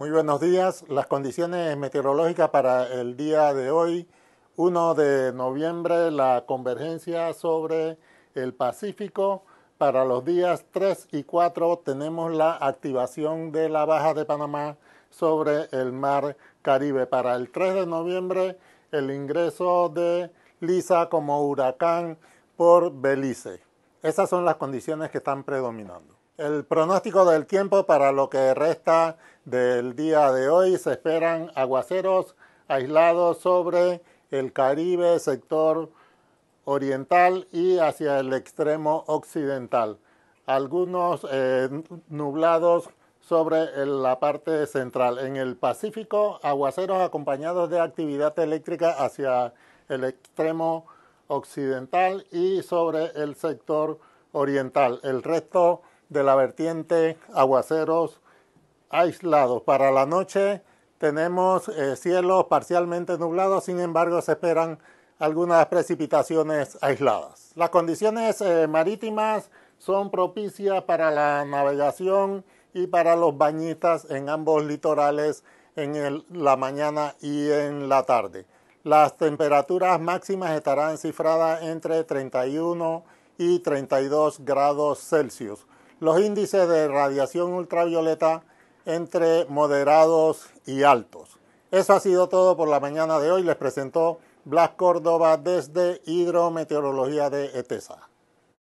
Muy buenos días. Las condiciones meteorológicas para el día de hoy, 1 de noviembre, la convergencia sobre el Pacífico. Para los días 3 y 4 tenemos la activación de la baja de Panamá sobre el mar Caribe. Para el 3 de noviembre, el ingreso de Lisa como huracán por Belice. Esas son las condiciones que están predominando. El pronóstico del tiempo para lo que resta del día de hoy se esperan aguaceros aislados sobre el Caribe, sector oriental y hacia el extremo occidental. Algunos eh, nublados sobre la parte central. En el Pacífico, aguaceros acompañados de actividad eléctrica hacia el extremo occidental y sobre el sector oriental. El resto de la vertiente, aguaceros aislados. Para la noche tenemos eh, cielos parcialmente nublados, sin embargo se esperan algunas precipitaciones aisladas. Las condiciones eh, marítimas son propicias para la navegación y para los bañistas en ambos litorales en la mañana y en la tarde. Las temperaturas máximas estarán cifradas entre 31 y 32 grados Celsius los índices de radiación ultravioleta entre moderados y altos. Eso ha sido todo por la mañana de hoy. Les presentó Blas Córdoba desde Hidrometeorología de ETESA.